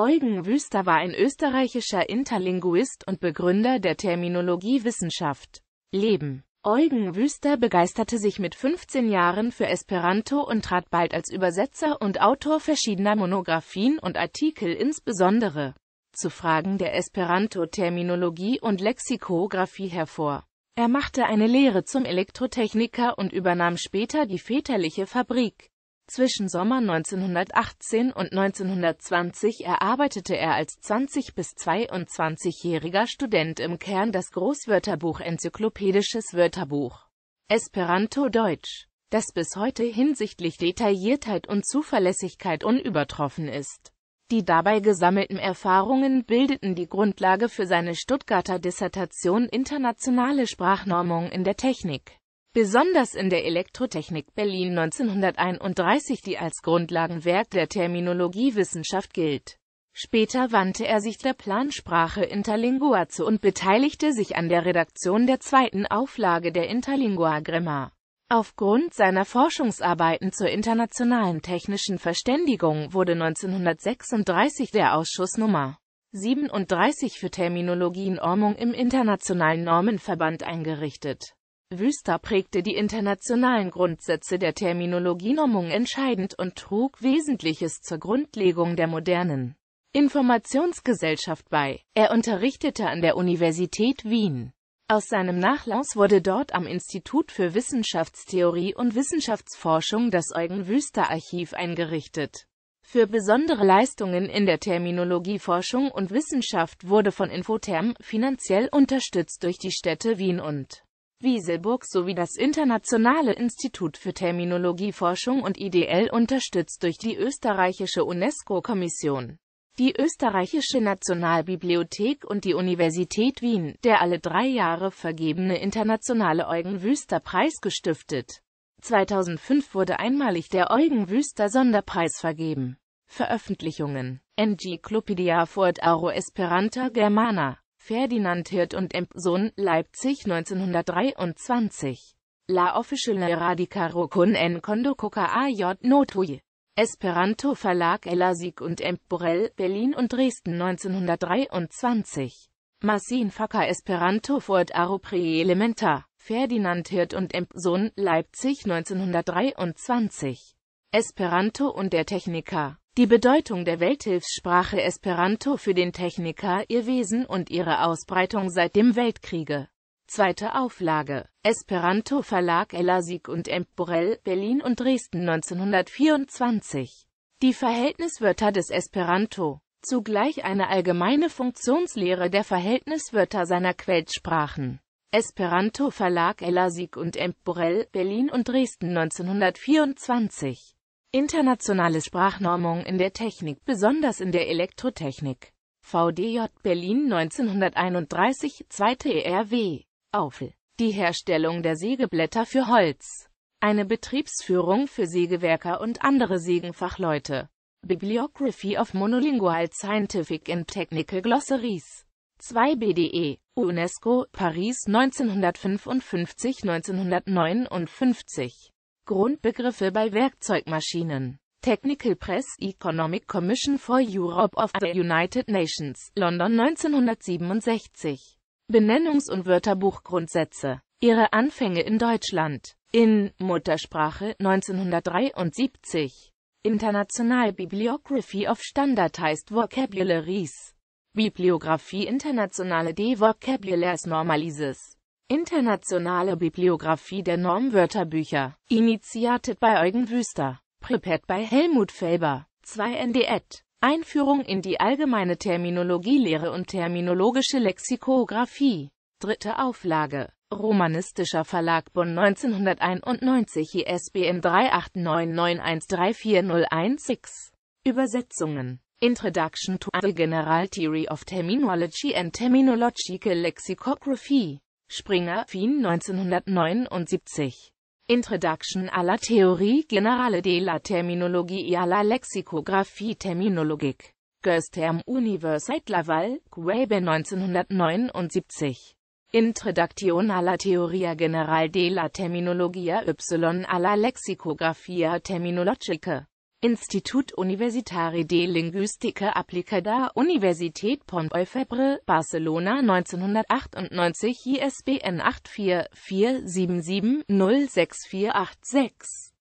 Eugen Wüster war ein österreichischer Interlinguist und Begründer der Terminologiewissenschaft. Leben Eugen Wüster begeisterte sich mit 15 Jahren für Esperanto und trat bald als Übersetzer und Autor verschiedener Monographien und Artikel insbesondere zu Fragen der Esperanto-Terminologie und Lexikographie hervor. Er machte eine Lehre zum Elektrotechniker und übernahm später die väterliche Fabrik. Zwischen Sommer 1918 und 1920 erarbeitete er als 20- bis 22-jähriger Student im Kern das Großwörterbuch Enzyklopädisches Wörterbuch Esperanto-Deutsch, das bis heute hinsichtlich Detailliertheit und Zuverlässigkeit unübertroffen ist. Die dabei gesammelten Erfahrungen bildeten die Grundlage für seine Stuttgarter Dissertation Internationale Sprachnormung in der Technik. Besonders in der Elektrotechnik Berlin 1931, die als Grundlagenwerk der Terminologiewissenschaft gilt. Später wandte er sich der Plansprache Interlingua zu und beteiligte sich an der Redaktion der zweiten Auflage der Interlingua Grammar. Aufgrund seiner Forschungsarbeiten zur internationalen technischen Verständigung wurde 1936 der Ausschuss Nummer 37 für Terminologienormung im Internationalen Normenverband eingerichtet Wüster prägte die internationalen Grundsätze der Terminologienormung entscheidend und trug Wesentliches zur Grundlegung der modernen Informationsgesellschaft bei. Er unterrichtete an der Universität Wien. Aus seinem Nachlass wurde dort am Institut für Wissenschaftstheorie und Wissenschaftsforschung das Eugen-Wüster-Archiv eingerichtet. Für besondere Leistungen in der Terminologieforschung und Wissenschaft wurde von Infoterm finanziell unterstützt durch die Städte Wien und Wieselburg sowie das Internationale Institut für Terminologieforschung und IDL unterstützt durch die österreichische UNESCO-Kommission, die österreichische Nationalbibliothek und die Universität Wien, der alle drei Jahre vergebene internationale Eugen-Wüster-Preis gestiftet. 2005 wurde einmalig der Eugen-Wüster-Sonderpreis vergeben. Veröffentlichungen NG Enzyklopädie Fort Aro Esperanta Germana Ferdinand Hirt und M. Sohn, Leipzig 1923. La officiale radicaro con en condo coca a j notui. Esperanto Verlag Elasik und M. Borel, Berlin und Dresden 1923. Massin Faka Esperanto Fort Arupri Elementa, Ferdinand Hirt und M. Sohn, Leipzig 1923. Esperanto und der Techniker. Die Bedeutung der Welthilfssprache Esperanto für den Techniker, ihr Wesen und ihre Ausbreitung seit dem Weltkriege. Zweite Auflage. Esperanto Verlag Elasik und Emporel, Berlin und Dresden 1924. Die Verhältniswörter des Esperanto. Zugleich eine allgemeine Funktionslehre der Verhältniswörter seiner Queltsprachen. Esperanto Verlag Elasik und Emporel, Berlin und Dresden 1924. Internationale Sprachnormung in der Technik, besonders in der Elektrotechnik. VDJ Berlin 1931, 2. ERW. Aufel. Die Herstellung der Sägeblätter für Holz. Eine Betriebsführung für Sägewerker und andere Sägenfachleute. Bibliography of Monolingual Scientific and Technical Glossaries. 2 BDE, UNESCO, Paris 1955-1959 Grundbegriffe bei Werkzeugmaschinen. Technical Press Economic Commission for Europe of the United Nations, London 1967. Benennungs- und Wörterbuchgrundsätze. Ihre Anfänge in Deutschland. In Muttersprache 1973. International Bibliography of Standardized Vocabularies. Bibliographie Internationale des Vocabulaires Normalises. Internationale Bibliografie der Normwörterbücher. Initiated bei Eugen Wüster. Prepared bei Helmut Felber. 2 NDET. Einführung in die allgemeine Terminologielehre und terminologische Lexikographie. Dritte Auflage. Romanistischer Verlag Bonn 1991 ISBN 3899134016. Übersetzungen. Introduction to the General Theory of Terminology and Terminological Lexicography. Springer, Fien 1979. Introduction à la Theorie Generale de la terminologie et à la lexicographie terminologique. Gösterm Universität Laval, Quebe 1979. Introduction à la teoria generale de la terminologia y a la lexicografia terminologica. Institut Universitari de Linguistica Applicada Universität Pompeu-Fabra, Barcelona 1998 ISBN 84 47706486